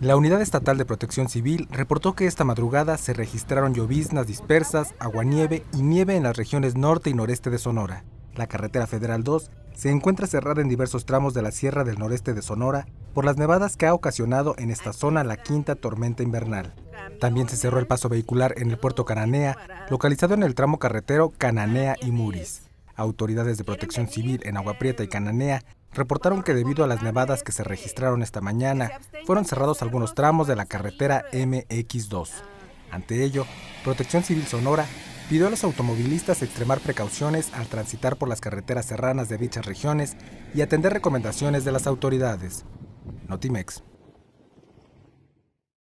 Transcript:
La Unidad Estatal de Protección Civil reportó que esta madrugada se registraron lloviznas dispersas, aguanieve y nieve en las regiones norte y noreste de Sonora. La carretera Federal 2 se encuentra cerrada en diversos tramos de la Sierra del Noreste de Sonora por las nevadas que ha ocasionado en esta zona la quinta tormenta invernal. También se cerró el paso vehicular en el puerto Cananea, localizado en el tramo carretero Cananea y Muris. Autoridades de protección civil en Agua Prieta y Cananea reportaron que debido a las nevadas que se registraron esta mañana, fueron cerrados algunos tramos de la carretera MX2. Ante ello, Protección Civil Sonora pidió a los automovilistas extremar precauciones al transitar por las carreteras serranas de dichas regiones y atender recomendaciones de las autoridades. Notimex.